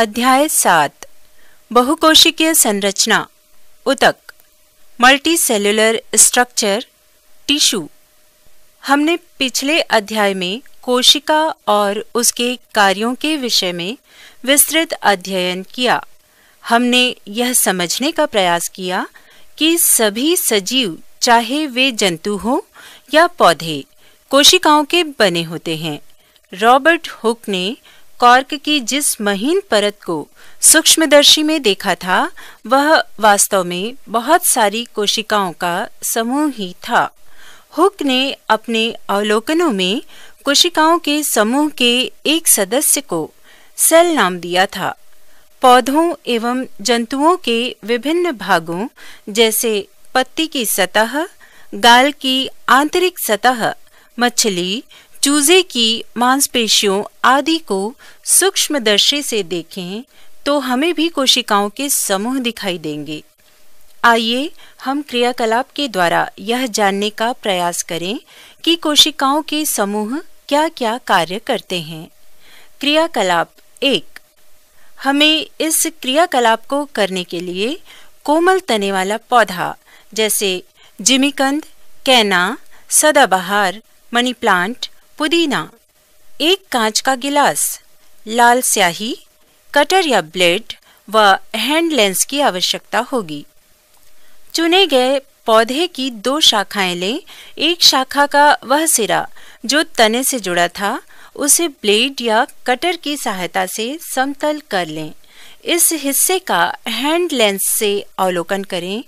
अध्याय सात बहुकोशिकीय संरचना उतक मल्टी सेलुलर स्ट्रक्चर टिश्यू हमने पिछले अध्याय में कोशिका और उसके कार्यों के विषय में विस्तृत अध्ययन किया हमने यह समझने का प्रयास किया कि सभी सजीव चाहे वे जंतु हों या पौधे कोशिकाओं के बने होते हैं रॉबर्ट हुक ने कॉर्क की जिस महीन परत को सूक्ष्मदर्शी में देखा था वह वास्तव में बहुत सारी कोशिकाओं का समूह ही था हुक ने अपने अवलोकनों में कोशिकाओं के समूह के एक सदस्य को सेल नाम दिया था पौधों एवं जंतुओं के विभिन्न भागों जैसे पत्ती की सतह गाल की आंतरिक सतह मछली चूजे की मांसपेशियों आदि को सूक्ष्म दर्शे से देखें तो हमें भी कोशिकाओं के समूह दिखाई देंगे आइए हम क्रियाकलाप के द्वारा यह जानने का प्रयास करें कि कोशिकाओं के समूह क्या क्या कार्य करते हैं क्रियाकलाप एक हमें इस क्रियाकलाप को करने के लिए कोमल तने वाला पौधा जैसे जिमिकंद कैना सदाबहार मनी प्लांट पुदीना एक कांच का गिलास लाल स्याही कटर या ब्लेड व हैंड लेंस की आवश्यकता होगी चुने गए पौधे की दो शाखाएं लें एक शाखा का वह सिरा जो तने से जुड़ा था उसे ब्लेड या कटर की सहायता से समतल कर लें इस हिस्से का हैंड लेंस से अवलोकन करें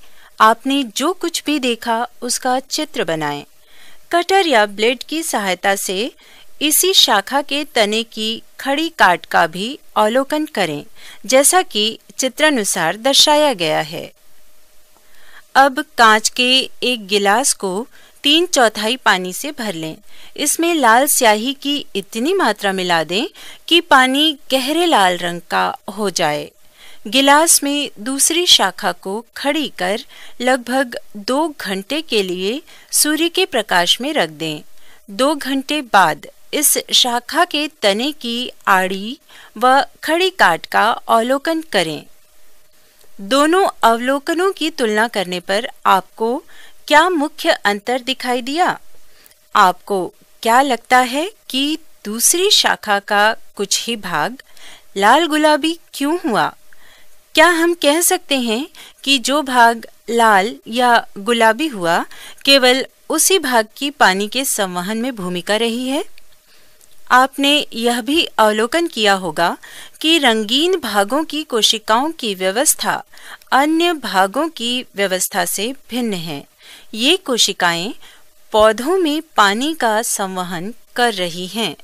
आपने जो कुछ भी देखा उसका चित्र बनाएं कटर या ब्लेड की सहायता से इसी शाखा के तने की खड़ी काट का भी अवलोकन करें जैसा कि चित्रानुसार दर्शाया गया है अब कांच के एक गिलास को तीन चौथाई पानी से भर लें इसमें लाल स्याही की इतनी मात्रा मिला दें कि पानी गहरे लाल रंग का हो जाए गिलास में दूसरी शाखा को खड़ी कर लगभग दो घंटे के लिए सूर्य के प्रकाश में रख दें दो घंटे बाद इस शाखा के तने की आड़ी व खड़ी काट का अवलोकन करें दोनों अवलोकनों की तुलना करने पर आपको क्या मुख्य अंतर दिखाई दिया आपको क्या लगता है कि दूसरी शाखा का कुछ ही भाग लाल गुलाबी क्यों हुआ क्या हम कह सकते हैं कि जो भाग लाल या गुलाबी हुआ केवल उसी भाग की पानी के संवहन में भूमिका रही है आपने यह भी अवलोकन किया होगा कि रंगीन भागों की कोशिकाओं की व्यवस्था अन्य भागों की व्यवस्था से भिन्न है ये कोशिकाएं पौधों में पानी का संवहन कर रही हैं